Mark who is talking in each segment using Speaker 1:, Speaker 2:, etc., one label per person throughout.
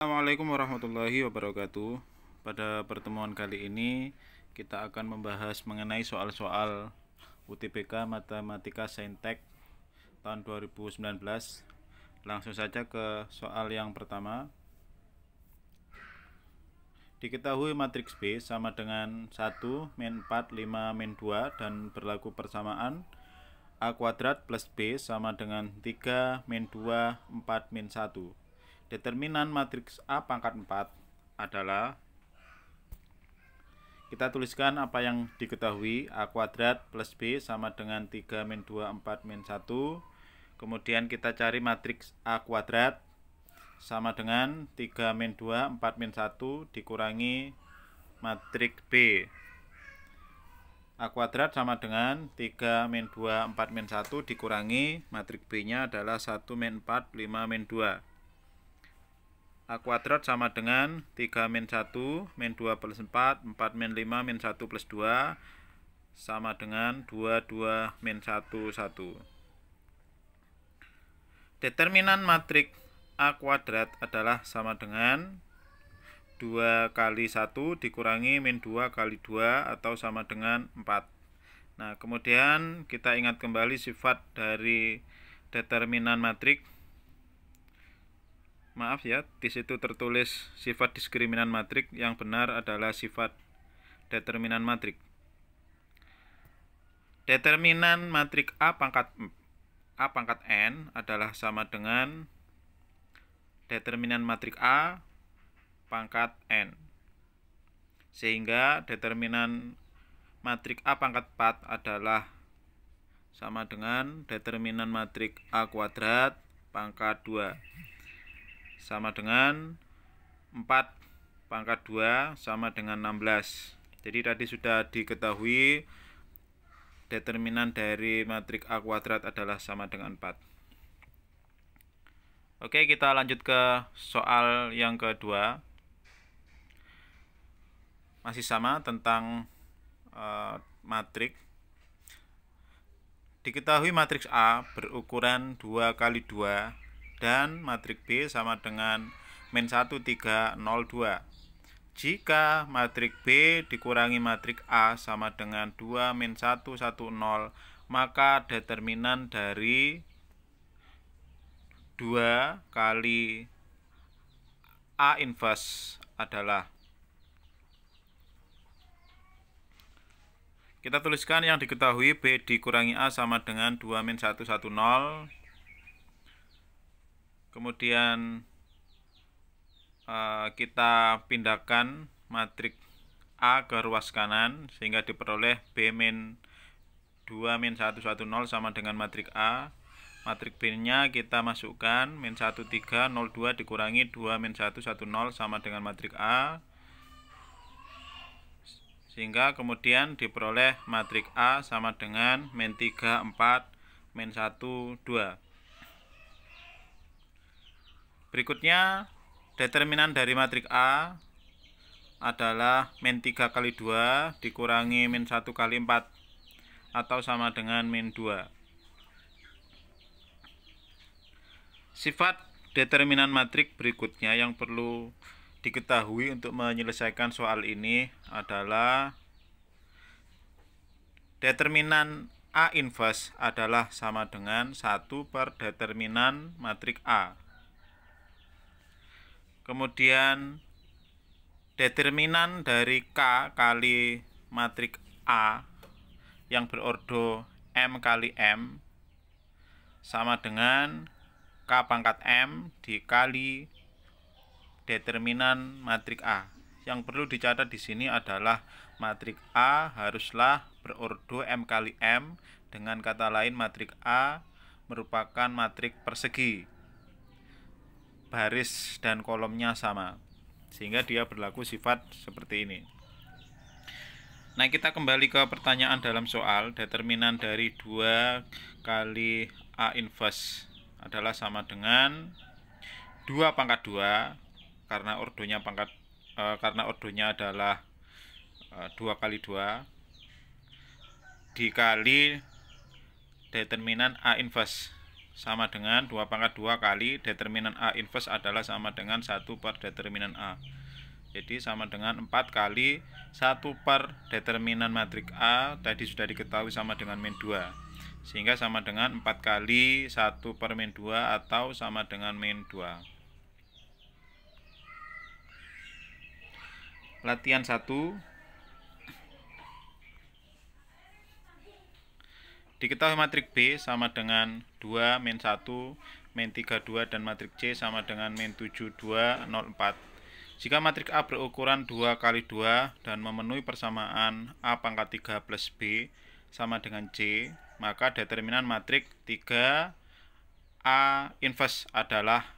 Speaker 1: Assalamualaikum warahmatullahi wabarakatuh. Pada pertemuan kali ini kita akan membahas mengenai soal-soal UTBK Matematika Saintek tahun 2019. Langsung saja ke soal yang pertama. Diketahui matriks B sama dengan 1 min 4 5 min 2 dan berlaku persamaan A kuadrat plus B sama dengan 3 min 2 4 min 1 Determinan matriks A pangkat 4 adalah kita tuliskan apa yang diketahui A kuadrat plus B sama dengan 3 min 2 4 min 1 kemudian kita cari matriks A kuadrat sama dengan 3 min 2 4 min 1 dikurangi matriks B A kuadrat sama dengan 3 min 2 4 min 1 dikurangi matriks B nya adalah 1 min 4 5 min 2 A kuadrat sama dengan 3 min 1 min 2 plus 4 4 min 5 min 1 plus 2 sama dengan 2 2 min 1 1 determinan matriks A kuadrat adalah sama dengan 2 kali 1 dikurangi min 2 kali 2 atau sama dengan 4 nah kemudian kita ingat kembali sifat dari determinan matriks Maaf ya, di situ tertulis sifat diskriminan matrik yang benar adalah sifat determinan matrik. Determinan matrik A pangkat A pangkat N adalah sama dengan determinan matrik A pangkat N. Sehingga determinan matrik A pangkat 4 adalah sama dengan determinan matrik A kuadrat pangkat 2 sama dengan 4 pangkat 2 sama dengan 16 jadi tadi sudah diketahui determinan dari matriks A kuadrat adalah sama dengan 4 Oke, kita lanjut ke soal yang kedua. Masih sama tentang uh, eh, matriks. Diketahui matriks A berukuran 2 kali 2 dan matriks B sama dengan min 1302. Jika matriks B dikurangi matriks A sama dengan 2 min 0, maka determinan dari 2 kali A inverse adalah Kita tuliskan yang diketahui B dikurangi A sama dengan 2 min 0, kemudian eh, kita pindahkan matriks A ke ruas kanan sehingga diperoleh B min 2 min 1 1 0 sama dengan matrik A matrik B nya kita masukkan min 1 3 0 2 dikurangi 2 min 1 1 0 sama dengan matrik A sehingga kemudian diperoleh matrik A sama dengan min 3 4 min 1 2 Berikutnya, determinan dari matrik A adalah min 3 kali 2 dikurangi min 1 kali 4 atau sama dengan min 2. Sifat determinan matrik berikutnya yang perlu diketahui untuk menyelesaikan soal ini adalah determinan A inverse adalah sama dengan 1 per determinan matrik A. Kemudian determinan dari K kali matrik A yang berordo M kali M sama dengan K pangkat M dikali determinan matrik A. Yang perlu dicatat di sini adalah matrik A haruslah berordo M kali M dengan kata lain matrik A merupakan matrik persegi baris dan kolomnya sama sehingga dia berlaku sifat seperti ini Nah kita kembali ke pertanyaan dalam soal determinan dari 2 kali A inverse adalah sama dengan 2 pangkat 2 karena ordonya pangkat e, karena ordonya adalah e, 2 kali 2 dikali determinan A inverse sama dengan 2 pangkat 2 kali determinan A inverse adalah sama dengan 1 per determinan A. Jadi sama dengan 4 kali 1 per determinan matrik A tadi sudah diketahui sama dengan min 2. Sehingga sama dengan 4 kali 1 per min 2 atau sama dengan min 2. Latihan 1 Diketahui matrik B sama dengan 2 min 1 min 32 dan matrik C sama dengan min 4. Jika matrik A berukuran 2 kali 2 dan memenuhi persamaan A pangkat 3 plus B sama dengan C, maka determinan matrik 3 A inverse adalah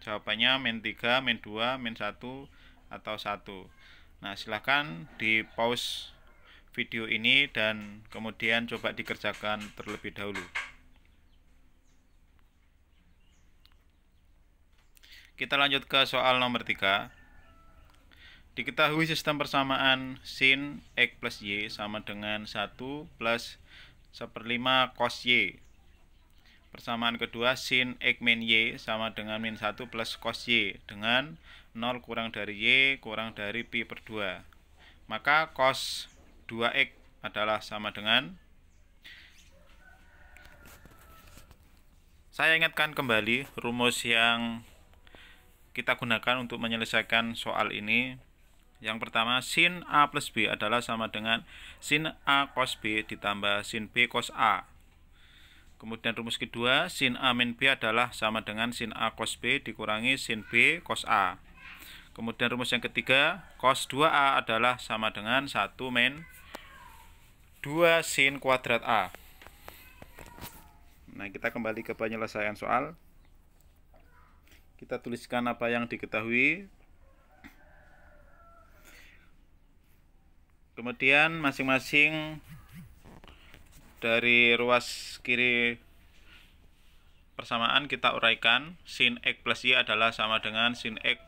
Speaker 1: jawabannya min 3, min 2, min 1, atau 1. Nah, silahkan di pause video ini dan kemudian coba dikerjakan terlebih dahulu. Kita lanjut ke soal nomor 3. Diketahui sistem persamaan sin X plus Y sama dengan 1 plus 1 per 5 cos Y. Persamaan kedua sin X min Y sama dengan min 1 plus cos Y dengan 0 kurang dari Y kurang dari Pi per 2. Maka cos 2x adalah sama dengan Saya ingatkan kembali rumus yang kita gunakan untuk menyelesaikan soal ini. Yang pertama, sin A plus B adalah sama dengan sin A cos B ditambah sin B cos A. Kemudian rumus kedua, sin A min B adalah sama dengan sin A cos B dikurangi sin B cos A. Kemudian rumus yang ketiga, cos 2A adalah sama dengan 1 min 2 sin kuadrat A. Nah, kita kembali ke penyelesaian soal. Kita tuliskan apa yang diketahui. Kemudian masing-masing dari ruas kiri persamaan kita uraikan sin x plus y adalah sama dengan sin x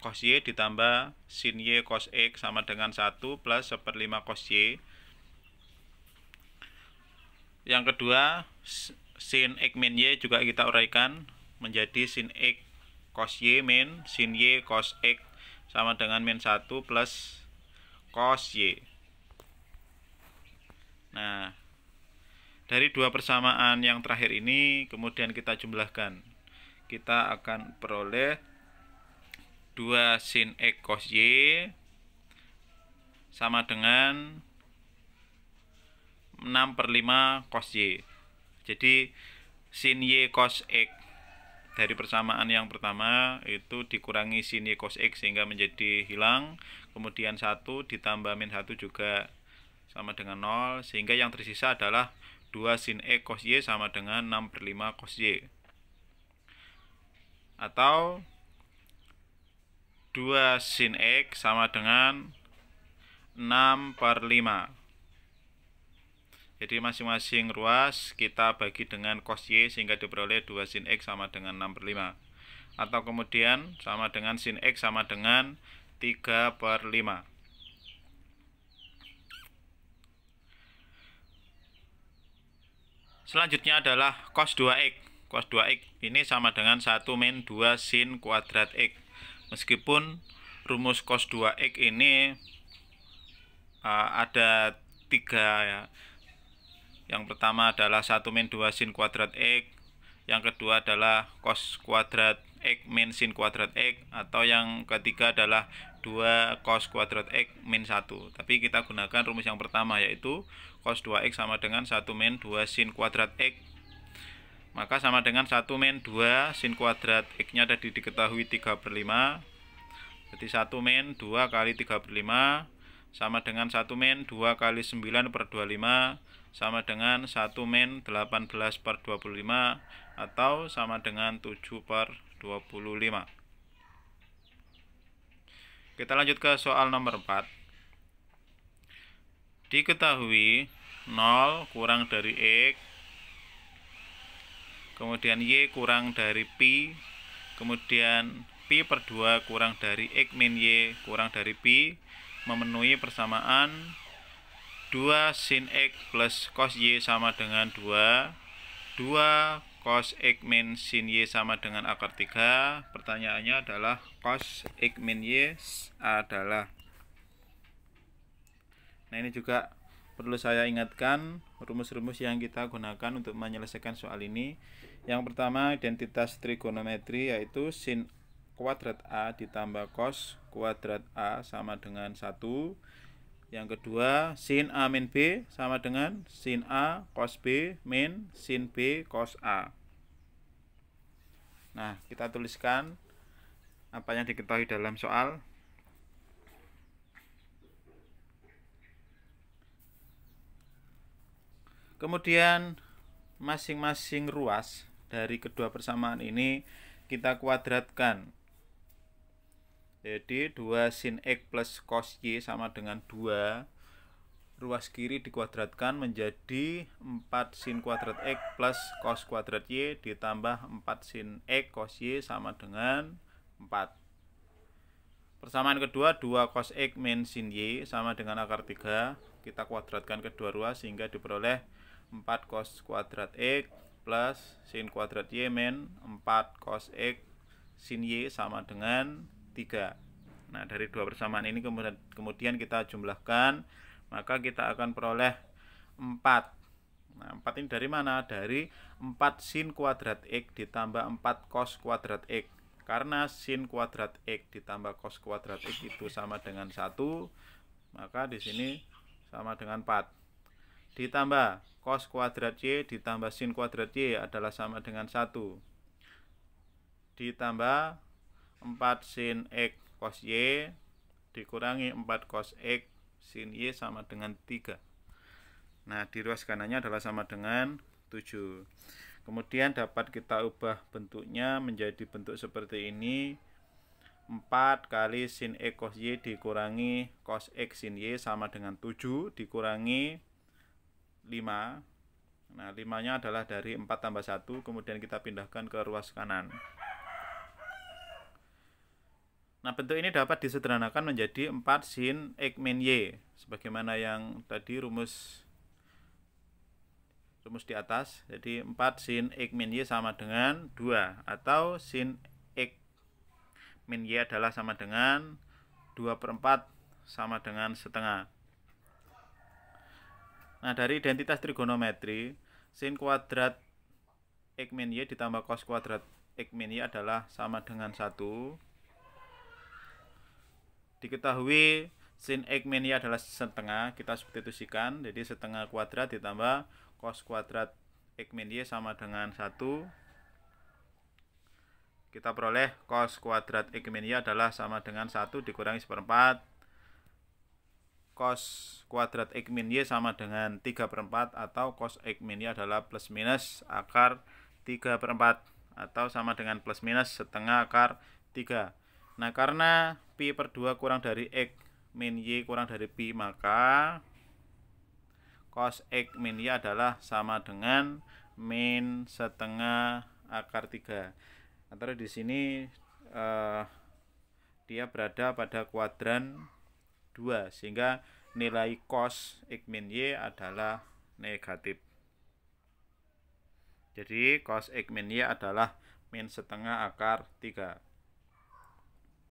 Speaker 1: cos y ditambah sin y cos x sama dengan 1 plus per 5 cos y yang kedua sin x min y juga kita uraikan menjadi sin x cos y min sin y cos x sama dengan min 1 plus cos y nah dari dua persamaan yang terakhir ini kemudian kita jumlahkan kita akan peroleh 2 sin x cos y sama dengan 6 per 5 cos Y jadi sin Y cos X dari persamaan yang pertama itu dikurangi sin Y cos X sehingga menjadi hilang kemudian 1 ditambah min 1 juga sama dengan 0 sehingga yang tersisa adalah 2 sin E cos Y sama dengan 6 per 5 cos Y atau 2 sin X sama dengan 6 per 5 jadi masing-masing ruas kita bagi dengan cos Y sehingga diperoleh 2 sin X sama dengan 6 per 5. Atau kemudian sama dengan sin X sama dengan 3 per 5. Selanjutnya adalah cos 2X. Cos 2X ini sama dengan 1 min 2 sin kuadrat X. Meskipun rumus cos 2X ini uh, ada 3 ya yang pertama adalah 1 min 2 sin kuadrat X. Yang kedua adalah cos kuadrat X min sin kuadrat X. Atau yang ketiga adalah 2 cos kuadrat X min 1. Tapi kita gunakan rumus yang pertama yaitu cos 2X sama dengan 1 min 2 sin kuadrat X. Maka sama dengan 1 min 2 sin kuadrat X-nya tadi diketahui 3 per 5. Jadi 1 min 2 kali 3 per 5 sama dengan 1 min 2 kali 9 per 25 sama dengan 1 min 18 per 25 atau sama dengan 7 per 25 kita lanjut ke soal nomor 4 diketahui 0 kurang dari X kemudian Y kurang dari Pi kemudian Pi per 2 kurang dari X min Y kurang dari Pi memenuhi persamaan 2 sin X plus cos Y sama dengan 2 2 cos X min sin Y sama dengan akar 3 pertanyaannya adalah cos X min Y adalah nah ini juga perlu saya ingatkan rumus-rumus yang kita gunakan untuk menyelesaikan soal ini yang pertama identitas trigonometri yaitu sin kuadrat A ditambah cos kuadrat A sama dengan 1 yang kedua, sin A min B sama dengan sin A cos B min sin B cos A. Nah, kita tuliskan apa yang diketahui dalam soal. Kemudian masing-masing ruas dari kedua persamaan ini kita kuadratkan jadi 2 sin X plus cos Y sama dengan 2 ruas kiri dikuadratkan menjadi 4 sin kuadrat X plus cos kuadrat Y ditambah 4 sin X cos Y sama dengan 4. Persamaan kedua 2 cos X min sin Y sama dengan akar 3. Kita kuadratkan kedua ruas sehingga diperoleh 4 cos kuadrat X plus sin kuadrat Y min 4 cos X sin Y sama dengan 3 nah dari dua persamaan ini kemudian, kemudian kita jumlahkan maka kita akan peroleh 4 nah 4 ini dari mana? dari 4 sin kuadrat X ditambah 4 cos kuadrat X karena sin kuadrat X ditambah cos kuadrat X itu sama dengan 1 maka di sini sama dengan 4 ditambah cos kuadrat Y ditambah sin kuadrat Y adalah sama dengan 1 ditambah 4 sin X cos Y dikurangi 4 cos X sin Y sama dengan 3. Nah, di ruas kanannya adalah sama dengan 7. Kemudian dapat kita ubah bentuknya menjadi bentuk seperti ini. 4 kali sin X cos Y dikurangi cos X sin Y sama dengan 7 dikurangi 5. Nah, 5-nya adalah dari 4 tambah 1, kemudian kita pindahkan ke ruas kanan. Nah, bentuk ini dapat disederhanakan menjadi 4 sin x min y sebagaimana yang tadi rumus rumus di atas. Jadi 4 sin x min y sama dengan 2 atau sin x min y adalah sama dengan 2 per 4 sama dengan setengah. Nah, dari identitas trigonometri, sin kuadrat x min y ditambah cos kuadrat x min y adalah sama dengan 1 Diketahui sin x y adalah setengah, kita substitusikan. Jadi setengah kuadrat ditambah cos kuadrat x y sama dengan 1. Kita peroleh cos kuadrat x y adalah sama dengan 1 dikurangi seperempat cos kuadrat x min y sama dengan 3 per 4 atau cos x min y adalah plus minus akar 3 per 4 atau sama dengan plus minus setengah akar 3 Nah, karena pi per 2 kurang dari x min y kurang dari pi, maka cos x min y adalah sama dengan min setengah akar 3. Antara nah, di sini eh, dia berada pada kuadran 2, sehingga nilai cos x min y adalah negatif. Jadi cos x min y adalah min setengah akar 3.